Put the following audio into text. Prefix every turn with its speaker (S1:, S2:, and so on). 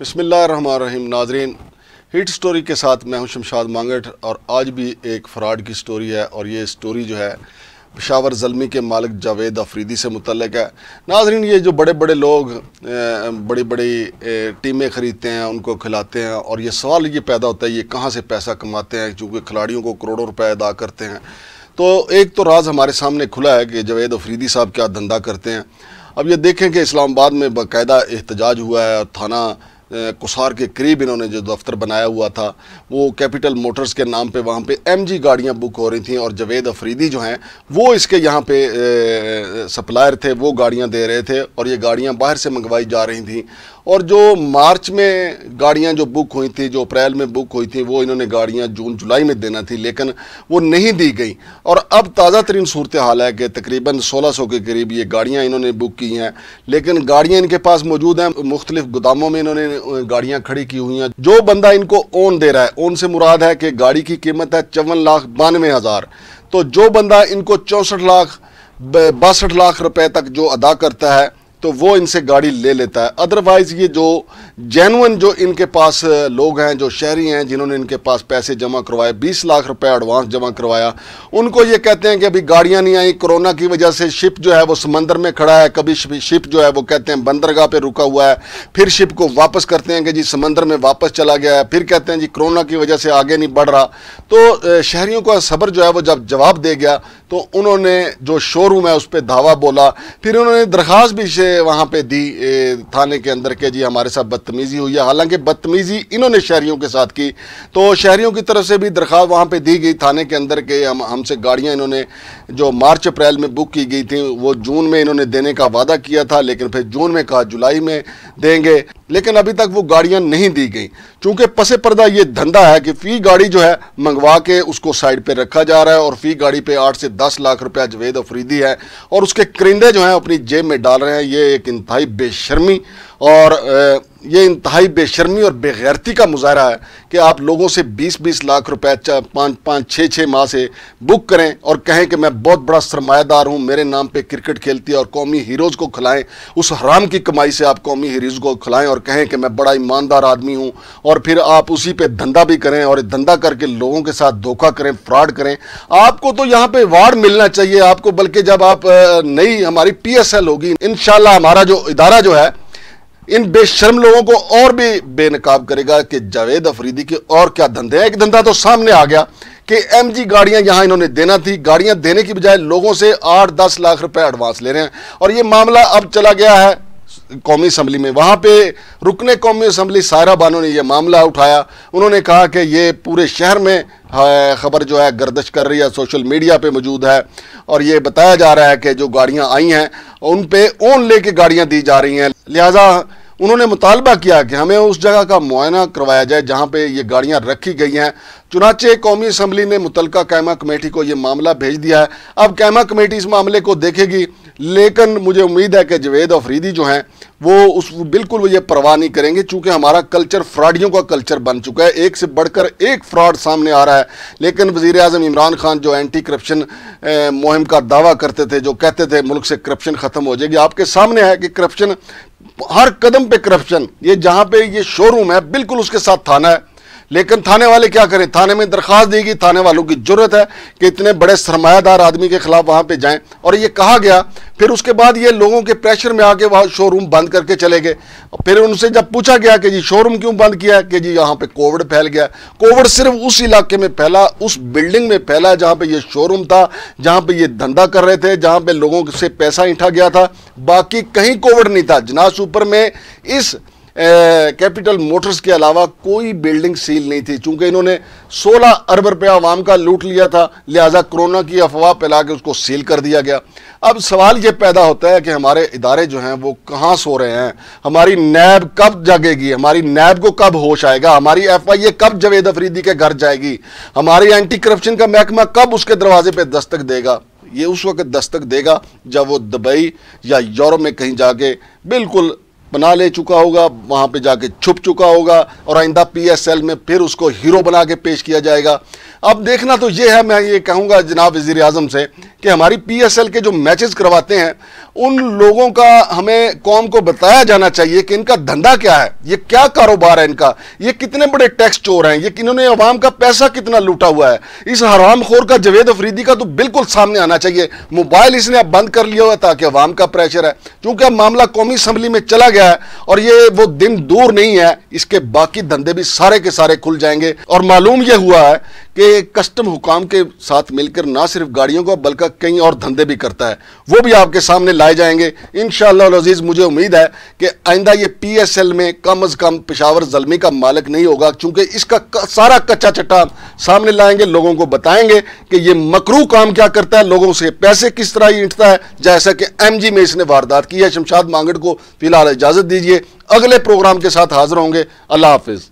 S1: बसमिल्ल नाजरीन hit story के साथ मैं हूं शमशाद मांगट और आज भी एक फ्रॉड की स्टोरी है और ये स्टोरी जो है पेशावर जलमी के मालिक जावेद अफरीदी से मुतलक है नाजरीन ये जो बड़े बड़े लोग बड़ी बड़ी टीमें ख़रीदते हैं उनको खिलाते हैं और ये सवाल ये पैदा होता है ये कहाँ से पैसा कमाते हैं चूँकि खिलाड़ियों को करोड़ों रुपए अदा करते हैं तो एक तो राज हमारे सामने खुला है कि जावेद अफरीदी साहब क्या धंधा करते हैं अब ये देखें कि इस्लामाबाद में बाकायदा एहतजाज हुआ है और थाना कुसार के करीब इन्होंने जो दफ्तर बनाया हुआ था वो कैपिटल मोटर्स के नाम पे वहाँ पे एमजी गाड़ियाँ बुक हो रही थी और जवेद अफरीदी जो हैं वो इसके यहाँ पे सप्लायर थे वो गाड़ियाँ दे रहे थे और ये गाड़ियाँ बाहर से मंगवाई जा रही थी और जो मार्च में गाड़ियाँ जो बुक हुई थी जो अप्रैल में बुक हुई थी वो इन्होंने गाड़ियाँ जून जुलाई में देना थी लेकिन वो नहीं दी गई और अब ताज़ा तरीन सूरत हाल है कि तकरीबन 1600 के करीब ये गाड़ियाँ इन्होंने बुक की हैं लेकिन गाड़ियाँ इनके पास मौजूद हैं मुख्तलिफ़ गोदामों में इन्होंने गाड़ियां खड़ी की हुई हैं जो बंदा इनको ओन दे रहा है ओन से मुराद है कि गाड़ी की कीमत है चौवन लाख बानवे हज़ार तो जो बंदा इनको चौंसठ लाख बासठ लाख रुपए तक जो अदा करता है तो वो इनसे गाड़ी ले लेता है अदरवाइज़ ये जो जेनुअन जो इनके पास लोग हैं जो शहरी हैं जिन्होंने इनके पास पैसे जमा करवाए 20 लाख रुपए एडवांस जमा करवाया उनको ये कहते हैं कि अभी गाड़ियां नहीं आई कोरोना की वजह से शिप जो है वो समंदर में खड़ा है कभी शिप जो है वो कहते हैं बंदरगाह पे रुका हुआ है फिर शिप को वापस करते हैं कि जी समंदर में वापस चला गया है फिर कहते हैं जी कोरोना की वजह से आगे नहीं बढ़ रहा तो शहरीों का सब्र जो है वो जब जवाब दे गया तो उन्होंने जो शोरूम है उस पर धावा बोला फिर उन्होंने दरख्वास्त भी वहाँ पर दी थाने के अंदर के जी हमारे साथ बदतमीज़ी हुई है हालांकि बदतमीज़ी इन्होंने शहरीों के साथ की तो शहरीों की तरफ से भी दरख्वास्त वहाँ पर दी गई थाने के अंदर के हम हमसे गाड़ियाँ इन्होंने जो मार्च अप्रैल में बुक की गई थी वो जून में इन्होंने देने का वादा किया था लेकिन फिर जून में कहा जुलाई में देंगे लेकिन अभी तक वो गाड़ियां नहीं दी गई चूंकि पसे पर्दा ये धंधा है कि फ़ी गाड़ी जो है मंगवा के उसको साइड पर रखा जा रहा है और फ़ी गाड़ी पर आठ से दस लाख रुपया जवेद अफरीदी है और उसके करिंदे जो हैं अपनी जेब में डाल रहे हैं ये एक इंतहाई बेशर्मी और ये इंतहाई बेशर्मी और बेगैरती का मुजाहरा है कि आप लोगों से बीस बीस लाख रुपया पाँच पाँच छः छः माह से बुक करें और कहें कि मैं बहुत बड़ा सरमायादार हूँ मेरे नाम पे क्रिकेट खेलती है और कौमी हीरोज़ को खिलाएं उस हराम की कमाई से आप कौमी हीरोज़ को खिलाएं और कहें कि मैं बड़ा ईमानदार आदमी हूँ और फिर आप उसी पे धंधा भी करें और धंधा करके लोगों के साथ धोखा करें फ्रॉड करें आपको तो यहाँ पर वार्ड मिलना चाहिए आपको बल्कि जब आप नई हमारी पी होगी इन हमारा जो इदारा जो है इन बेशर्म लोगों को और भी बेनकाब करेगा कि जावेद अफरीदी के और क्या धंधे हैं एक धंधा तो सामने आ गया कि जी गाड़ियां यहां इन्होंने देना थी गाड़ियां देने की बजाय लोगों से आठ दस लाख रुपए एडवांस ले रहे हैं और ये मामला अब चला गया है कौमी असम्बली में वहाँ पे रुकने कौमी असम्बली सायरा बानो ने यह मामला उठाया उन्होंने कहा कि ये पूरे शहर में खबर जो है गर्दश कर रही है सोशल मीडिया पे मौजूद है और ये बताया जा रहा है कि जो गाड़ियाँ आई हैं उन पे ओन लेके गाड़ियाँ दी जा रही हैं लिहाजा उन्होंने मुतालबा किया कि हमें उस जगह का मुआयना करवाया जाए जहाँ पर ये गाड़ियाँ रखी गई हैं चुनाचे कौमी असम्बली ने मुतलका कैमा कमेटी को ये मामला भेज दिया है अब कैमा कमेटी इस मामले को देखेगी लेकिन मुझे उम्मीद है कि जवेद अफरीदी जो हैं वो उस बिल्कुल वो ये परवाह नहीं करेंगे चूँकि हमारा कल्चर फ्रॉडियों का कल्चर बन चुका है एक से बढ़कर एक फ्रॉड सामने आ रहा है लेकिन वजीर अजम इमरान खान जो एंटी करप्शन मुहिम का दावा करते थे जो कहते थे मुल्क से करप्शन ख़त्म हो जाएगी आपके सामने है कि करप्शन हर कदम पे करप्शन ये जहां पे ये शोरूम है बिल्कुल उसके साथ थाना है लेकिन थाने वाले क्या करें थाने में दरख्वास्त देगी थाने वालों की जरूरत है कि इतने बड़े सरमायादार आदमी के खिलाफ वहां पे जाएं और ये कहा गया फिर उसके बाद ये लोगों के प्रेशर में आके वहाँ शोरूम बंद करके चले गए फिर उनसे जब पूछा गया कि जी शोरूम क्यों बंद किया कि जी यहाँ पे कोविड फैल गया कोविड सिर्फ उस इलाके में फैला उस बिल्डिंग में फैला जहाँ पे ये शोरूम था जहाँ पे ये धंधा कर रहे थे जहाँ पे लोगों से पैसा इंठा गया था बाकी कहीं कोविड नहीं था जनाज ऊपर में इस कैपिटल मोटर्स के अलावा कोई बिल्डिंग सील नहीं थी चूंकि इन्होंने 16 अरब रुपया आवाम का लूट लिया था लिहाजा कोरोना की अफवाह फैला के उसको सील कर दिया गया अब सवाल ये पैदा होता है कि हमारे इदारे जो हैं वो कहाँ सो रहे हैं हमारी नैब कब जगेगी हमारी नैब को कब होश आएगा हमारी एफ आई ए कब जवेद अफरीदी के घर जाएगी हमारी एंटी करप्शन का महकमा कब उसके दरवाजे पर दस्तक देगा ये उस वक्त दस्तक देगा जब वो दुबई या यूरोप में कहीं जाके बिल्कुल बना ले चुका होगा वहाँ पे जाके छुप चुका होगा और आइंदा पीएसएल में फिर उसको हीरो बना के पेश किया जाएगा अब देखना तो ये है मैं ये कहूँगा जनाब वज़ी अजम से कि हमारी पीएसएल के जो मैचेस करवाते हैं उन लोगों का हमें कौम को बताया जाना चाहिए कि इनका धंधा क्या है ये क्या कारोबार है इनका ये कितने बड़े टैक्स चोर हैं ये इन्होंने अवाम का पैसा कितना लूटा हुआ है इस हराम खोर का जवेद अफरीदी का तो बिल्कुल सामने आना चाहिए मोबाइल इसने अब बंद कर लिया हुआ ताकि अवाम का प्रेशर है क्योंकि अब मामला कौमी असम्बली में चला गया है और ये वो दिन दूर नहीं है इसके बाकी धंधे भी सारे के सारे खुल जाएंगे और मालूम यह हुआ है कि कस्टम हुकाम के साथ मिलकर ना सिर्फ गाड़ियों को बल्कि कई और धंधे भी करता है वो भी आपके सामने लाए जाएंगे इन शजीज़ मुझे उम्मीद है कि आइंदा ये पी एस एल में कम अज़ कम पेशावर जलमी का मालिक नहीं होगा चूँकि इसका सारा कच्चा चट्टा सामने लाएंगे लोगों को बताएंगे कि ये मकरू काम क्या करता है लोगों से पैसे किस तरह ईंटता है जैसा कि एम जी में इसने वारदात की है शमशाद मांगड़ को फिलहाल इजाज़त दीजिए अगले प्रोग्राम के साथ हाजिर होंगे अल्लाह हाफिज़